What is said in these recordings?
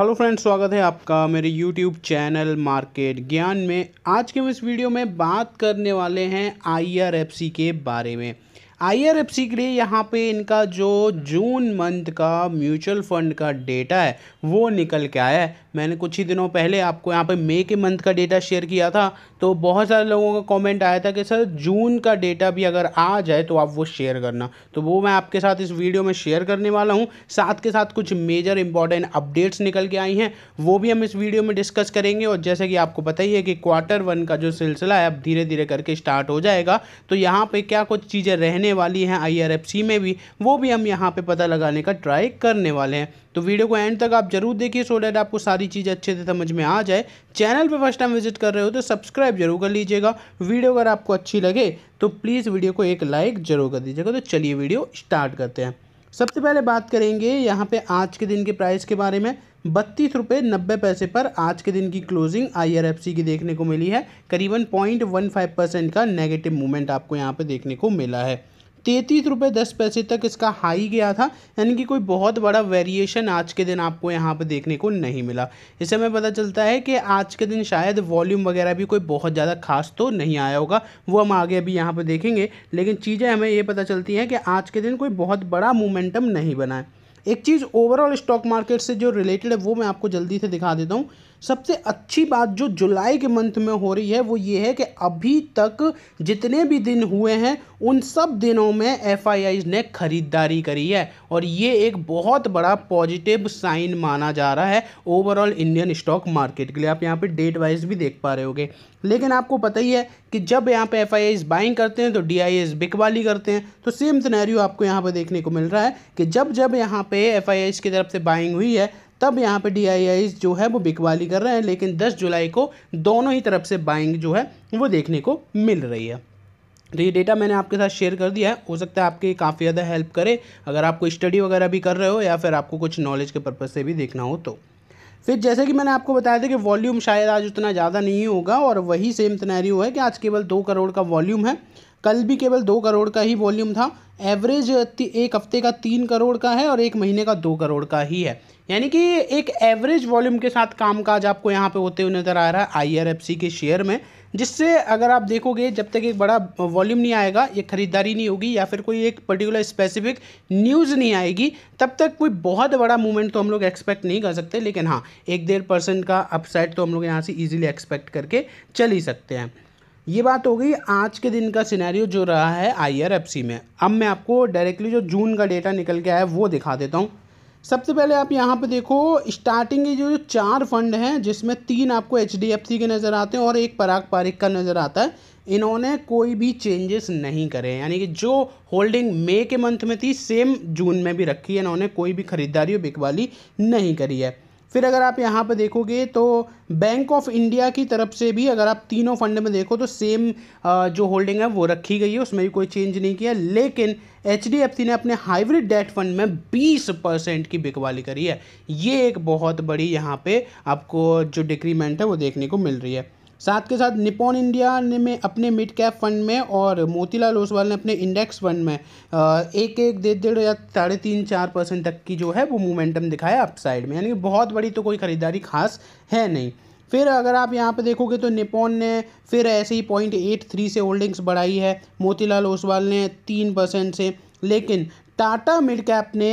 hello friends स्वागत है आपका मेरे यूट्यूब चैनल मार्केट ज्ञान में आज के हम इस वीडियो में बात करने वाले हैं आईआरएफसी के बारे में आईआरएफसी के लिए यहाँ पे इनका जो जून मंथ का म्यूचुअल फंड का डेटा है वो निकल के आया है मैंने कुछ ही दिनों पहले आपको यहाँ पे मई के मंथ का डेटा शेयर किया था तो बहुत सारे लोगों का कमेंट आया था कि सर जून का डेटा भी अगर आ जाए तो आप वो शेयर करना तो वो मैं आपके साथ इस वीडियो में शेयर करने वाला हूँ साथ के साथ कुछ मेजर इंपॉर्टेंट अपडेट्स निकल के आई हैं वो भी हम इस वीडियो में डिस्कस करेंगे और जैसे कि आपको पता ही है कि क्वार्टर वन का जो सिलसिला है अब धीरे धीरे करके स्टार्ट हो जाएगा तो यहाँ पर क्या कुछ चीज़ें रहने वाली हैं आई में भी वो भी हम यहाँ पर पता लगाने का ट्राई करने वाले हैं तो वीडियो को एंड तक आप जरूर देखिए सो डैट आपको सारी चीज़ अच्छे से समझ में आ जाए चैनल पर फर्स्ट टाइम विजिट कर रहे हो तो सब्सक्राइब जरूर कर लीजिएगा वीडियो अगर आपको अच्छी लगे तो प्लीज़ वीडियो को एक लाइक जरूर कर दीजिएगा तो चलिए वीडियो स्टार्ट करते हैं सबसे पहले बात करेंगे यहाँ पे आज के दिन के प्राइस के बारे में बत्तीस रुपये नब्बे पैसे पर आज के दिन की क्लोजिंग आईआरएफसी की देखने को मिली है करीबन पॉइंट वन फाइव परसेंट का नेगेटिव मूवमेंट आपको यहाँ पे देखने को मिला है तैंतीस रुपये दस पैसे तक इसका हाई गया था यानी कि कोई बहुत बड़ा वेरिएशन आज के दिन आपको यहाँ पर देखने को नहीं मिला इससे हमें पता चलता है कि आज के दिन शायद वॉल्यूम वगैरह भी कोई बहुत ज़्यादा खास तो नहीं आया होगा वो हम आगे अभी यहाँ पर देखेंगे लेकिन चीज़ें हमें ये पता चलती हैं कि आज के दिन कोई बहुत बड़ा मोमेंटम नहीं बना है एक चीज़ ओवरऑल स्टॉक मार्केट से जो रिलेटेड है वो मैं आपको जल्दी से दिखा देता हूँ सबसे अच्छी बात जो जुलाई के मंथ में हो रही है वो ये है कि अभी तक जितने भी दिन हुए हैं उन सब दिनों में एफ ने ख़रीदारी करी है और ये एक बहुत बड़ा पॉजिटिव साइन माना जा रहा है ओवरऑल इंडियन स्टॉक मार्केट के लिए आप यहाँ पे डेट वाइज भी देख पा रहे होगे लेकिन आपको पता ही है कि जब यहाँ पे एफ बाइंग करते हैं तो डी बिकवाली करते हैं तो सेम सिनेरियो आपको यहाँ पर देखने को मिल रहा है कि जब जब यहाँ पे एफ की तरफ से बाइंग हुई है तब यहाँ पे डी जो है वो बिकवाली कर रहे हैं लेकिन 10 जुलाई को दोनों ही तरफ से बाइंग जो है वो देखने को मिल रही है तो ये डेटा मैंने आपके साथ शेयर कर दिया है हो सकता है आपके काफ़ी ज़्यादा हेल्प करे अगर आपको स्टडी वगैरह भी कर रहे हो या फिर आपको कुछ नॉलेज के पर्पज़ से भी देखना हो तो फिर जैसे कि मैंने आपको बताया था कि वॉल्यूम शायद आज उतना ज़्यादा नहीं होगा और वही सेम तनारी है कि आज केवल दो करोड़ का वॉल्यूम है कल भी केवल दो करोड़ का ही वॉल्यूम था एवरेज एक हफ्ते का तीन करोड़ का है और एक महीने का दो करोड़ का ही है यानी कि एक एवरेज वॉल्यूम के साथ कामकाज आपको यहाँ पे होते हुए नज़र आ रहा है आईआरएफसी के शेयर में जिससे अगर आप देखोगे जब तक एक बड़ा वॉल्यूम नहीं आएगा ये खरीदारी नहीं होगी या फिर कोई एक पर्टिकुलर स्पेसिफिक न्यूज़ नहीं आएगी तब तक कोई बहुत बड़ा मूवमेंट तो हम लोग एक्सपेक्ट नहीं कर सकते लेकिन हाँ एक डेढ़ परसेंट का अपसाइड तो हम लोग यहाँ से ईजिली एक्सपेक्ट करके चल ही सकते हैं ये बात हो गई आज के दिन का सिनेरियो जो रहा है आई में अब मैं आपको डायरेक्टली जो जून का डेटा निकल के आया है वो दिखा देता हूँ सबसे पहले आप यहाँ पे देखो स्टार्टिंग के जो चार फंड हैं जिसमें तीन आपको एच के नज़र आते हैं और एक पराग पारिक का नज़र आता है इन्होंने कोई भी चेंजेस नहीं करे यानी कि जो होल्डिंग मई के मंथ में थी सेम जून में भी रखी है इन्होंने कोई भी ख़रीदारी और बिकवाली नहीं करी है फिर अगर आप यहाँ पर देखोगे तो बैंक ऑफ इंडिया की तरफ से भी अगर आप तीनों फंड में देखो तो सेम जो होल्डिंग है वो रखी गई है उसमें भी कोई चेंज नहीं किया लेकिन एच ने अपने हाइब्रिड डेट फंड में बीस परसेंट की बिकवाली करी है ये एक बहुत बड़ी यहाँ पर आपको जो डिक्रीमेंट है वो देखने को मिल रही है साथ के साथ निपोन इंडिया ने में अपने मिड कैप फंड में और मोतीलाल ओसवाल ने अपने इंडेक्स फंड में एक एक डेढ़ डेढ़ या साढ़े तीन चार परसेंट तक की जो है वो मोमेंटम दिखाया साइड में यानी बहुत बड़ी तो कोई ख़रीदारी खास है नहीं फिर अगर आप यहाँ पे देखोगे तो निपोन ने फिर ऐसे ही पॉइंट एट थ्री से होल्डिंग्स बढ़ाई है मोतीलाल ओसवाल ने तीन परसेंट से लेकिन टाटा मिड कैप ने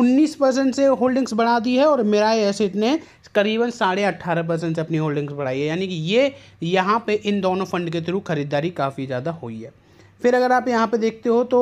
19 परसेंट से होल्डिंग्स बढ़ा दी है और मिराई एसिड ने करीबन साढ़े अट्ठारह परसेंट से अपनी होल्डिंग्स बढ़ाई है यानी कि ये यहाँ पे इन दोनों फंड के थ्रू खरीदारी काफ़ी ज़्यादा हुई है फिर अगर आप यहाँ पे देखते हो तो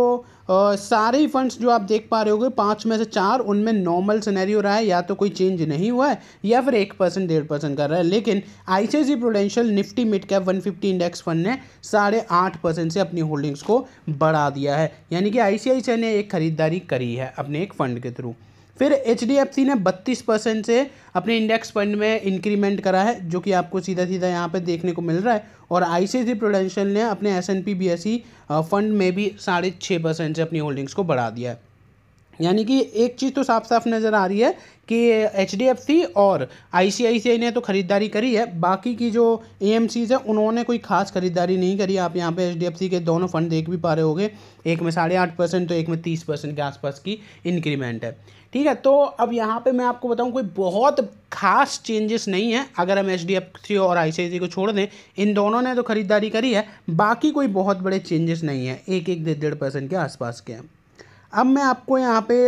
आ, सारे फंड्स जो आप देख पा रहे होगे पाँच में से चार उनमें नॉर्मल सिनेरियो रहा है या तो कोई चेंज नहीं हुआ है या फिर एक परसेंट डेढ़ परसेंट कर रहा है लेकिन ICICI prudential Nifty mid cap one fifty index fund ने साढ़े आठ परसेंट से अपनी होल्डिंग्स को बढ़ा दिया है यानी कि आईसीआईसीआई ने एक खरीदारी करी है अपने एक फंड के थ्रू फिर एच ने बत्तीस परसेंट से अपने इंडेक्स फंड में इंक्रीमेंट करा है जो कि आपको सीधा सीधा यहाँ पे देखने को मिल रहा है और आई सी सी प्रोडेंशियल ने अपने S N P B S C fund में भी साढ़े छः परसेंट से अपनी होल्डिंग्स को बढ़ा दिया है यानी कि एक चीज़ तो साफ साफ नज़र आ रही है कि एच डी एफ सी और आई सी आई सी आई ने तो ख़रीदारी करी है बाकी की जो ए एम सीज़ हैं उन्होंने कोई खास ख़रीदारी नहीं करी आप यहाँ पे एच डी एफ सी के दोनों फंड देख भी पा रहे होंगे एक में साढ़े आठ परसेंट तो एक में तीस परसेंट के आसपास की इंक्रीमेंट है ठीक है तो अब यहाँ पे मैं आपको बताऊँ कोई बहुत खास चेंजेस नहीं है अगर हम एच डी एफ थ्री और आई सी आई सी को छोड़ दें इन दोनों ने तो ख़रीदारी करी है बाकी कोई बहुत बड़े चेंजेस नहीं है एक एक डेढ़ डेढ़ परसेंट के आसपास के हैं अब मैं आपको यहाँ पे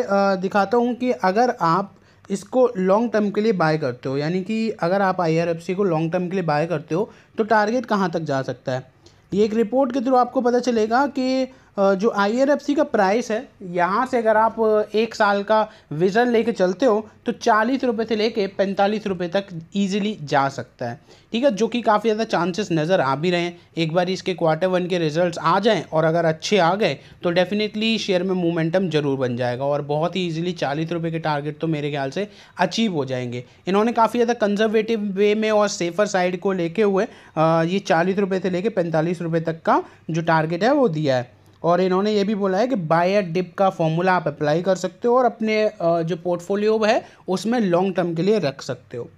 दिखाता हूँ कि अगर आप इसको लॉन्ग टर्म के लिए बाय करते हो यानी कि अगर आप आई को लॉन्ग टर्म के लिए बाय करते हो तो टारगेट कहाँ तक जा सकता है ये एक रिपोर्ट के थ्रू आपको पता चलेगा कि जो आई का प्राइस है यहाँ से अगर आप एक साल का विज़न लेके चलते हो तो चालीस रुपये से लेके पैंतालीस रुपये तक ईजिली जा सकता है ठीक है जो कि काफ़ी ज़्यादा चांसेस नज़र आ भी रहे हैं एक बार इसके क्वार्टर वन के रिजल्ट्स आ जाएं और अगर अच्छे आ गए तो डेफिनेटली शेयर में मोमेंटम ज़रूर बन जाएगा और बहुत ही ईजिली चालीस रुपये के टारगेट तो मेरे ख्याल से अचीव हो जाएंगे इन्होंने काफ़ी ज़्यादा कंजर्वेटिव वे में और सेफर साइड को लेके हुए ये चालीस रुपये से लेके पैंतालीस रुपये तक का जो टारगेट है वो दिया है और इन्होंने ये भी बोला है कि बाय अ डिप का फॉर्मूला आप अप्लाई कर सकते हो और अपने जो पोर्टफोलियो है उसमें लॉन्ग टर्म के लिए रख सकते हो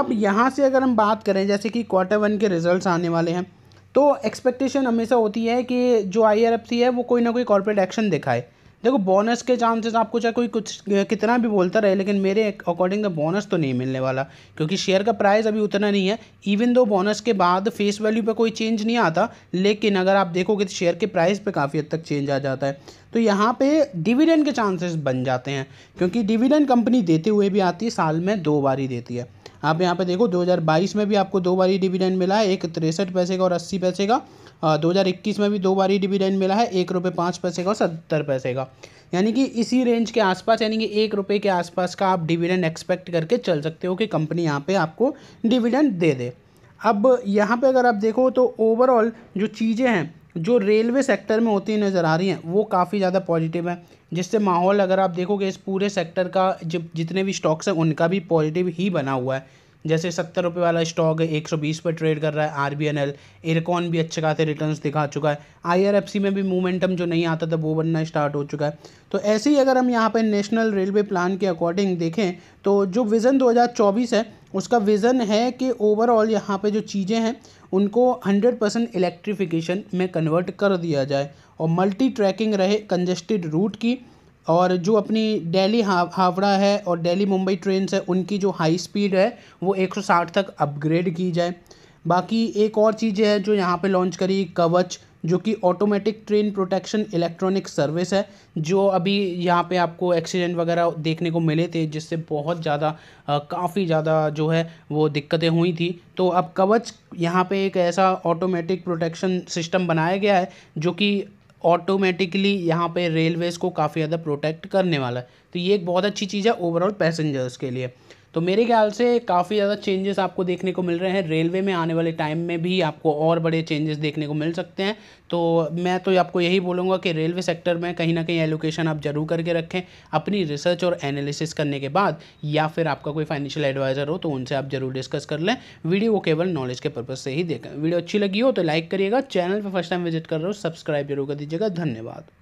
अब यहाँ से अगर हम बात करें जैसे कि क्वार्टर वन के रिजल्ट्स आने वाले हैं तो एक्सपेक्टेशन हमेशा होती है कि जो आई है वो कोई ना कोई कॉर्पोरेट एक्शन दिखाए देखो बोनस के चांसेस आपको चाहे कोई कुछ कितना भी बोलता रहे लेकिन मेरे अकॉर्डिंग बोनस तो नहीं मिलने वाला क्योंकि शेयर का प्राइस अभी उतना नहीं है इवन दो बोनस के बाद फेस वैल्यू पे कोई चेंज नहीं आता लेकिन अगर आप देखोगे तो शेयर के प्राइस पे काफ़ी हद तक चेंज आ जाता है तो यहाँ पे डिविडेंड के चांसेस बन जाते हैं क्योंकि डिविडेंड कंपनी देते हुए भी आती है साल में दो बारी देती है आप यहाँ पे देखो 2022 में भी आपको दो बारी डिविडेंड मिला है एक तिरसठ पैसे का और अस्सी पैसे का आ, 2021 में भी दो बारी डिविडेंड मिला है एक रुपये पाँच पैसे का और सत्तर पैसे का यानी कि इसी रेंज के आसपास यानी कि एक रुपये के आसपास का आप डिविडेंड एक्सपेक्ट करके चल सकते हो कि कंपनी यहाँ पे आपको डिविडेंड दे दे अब यहाँ पे अगर आप देखो तो ओवरऑल जो चीज़ें हैं जो रेलवे सेक्टर में होती नज़र आ रही हैं वो काफ़ी ज़्यादा पॉजिटिव है जिससे माहौल अगर आप देखोगे इस पूरे सेक्टर का जब जितने भी स्टॉक्स हैं उनका भी पॉजिटिव ही बना हुआ है जैसे सत्तर रुपये वाला स्टॉक है एक सौ बीस पर ट्रेड कर रहा है R B N L aircon भी अच्छे खासे रिटर्न्स दिखा चुका है आई आर एफ सी में भी मोमेंटम जो नहीं आता था वो बनना स्टार्ट हो चुका है तो ऐसे ही अगर हम यहाँ पर नेशनल रेलवे प्लान के अकॉर्डिंग देखें तो जो विज़न दो हज़ार चौबीस है उसका विज़न है कि ओवरऑल यहाँ पर जो चीज़ें हैं उनको 100 परसेंट इलेक्ट्रिफिकेशन में कन्वर्ट कर दिया जाए और मल्टी ट्रैकिंग रहे कंजेस्टेड रूट की और जो अपनी दिल्ली हावड़ा है और दिल्ली मुंबई ट्रेन है उनकी जो हाई स्पीड है वो 160 तक अपग्रेड की जाए बाकी एक और चीज़ है जो यहाँ पे लॉन्च करी कवच जो कि automatic train protection electronic service है जो अभी यहाँ पे आपको एक्सीडेंट वगैरह देखने को मिले थे जिससे बहुत ज़्यादा काफ़ी ज़्यादा जो है वो दिक्कतें हुई थी तो अब कवच यहाँ पे एक ऐसा ऑटोमेटिक प्रोटेक्शन सिस्टम बनाया गया है जो कि ऑटोमेटिकली यहाँ पे रेलवेज़ को काफ़ी ज़्यादा प्रोटेक्ट करने वाला है तो ये एक बहुत अच्छी चीज़ है ओवरऑल पैसेंजर्स के लिए तो मेरे ख्याल से काफ़ी ज़्यादा चेंजेस आपको देखने को मिल रहे हैं रेलवे में आने वाले टाइम में भी आपको और बड़े चेंजेस देखने को मिल सकते हैं तो मैं तो आपको यही बोलूँगा कि रेलवे सेक्टर में कहीं ना कहीं एलोकेशन आप ज़रूर करके रखें अपनी रिसर्च और एनालिसिस करने के बाद या फिर आपका कोई फाइनेंशियल एडवाइज़र हो तो उनसे आप ज़रूर डिस्कस कर लें वीडियो को केवल नॉलेज के पर्पज़ से ही देखें वीडियो अच्छी लगी हो तो लाइक करिएगा चैनल पर फर्स्ट टाइम विजिट कर रहे हो सब्सक्राइब जरूर कर दीजिएगा धन्यवाद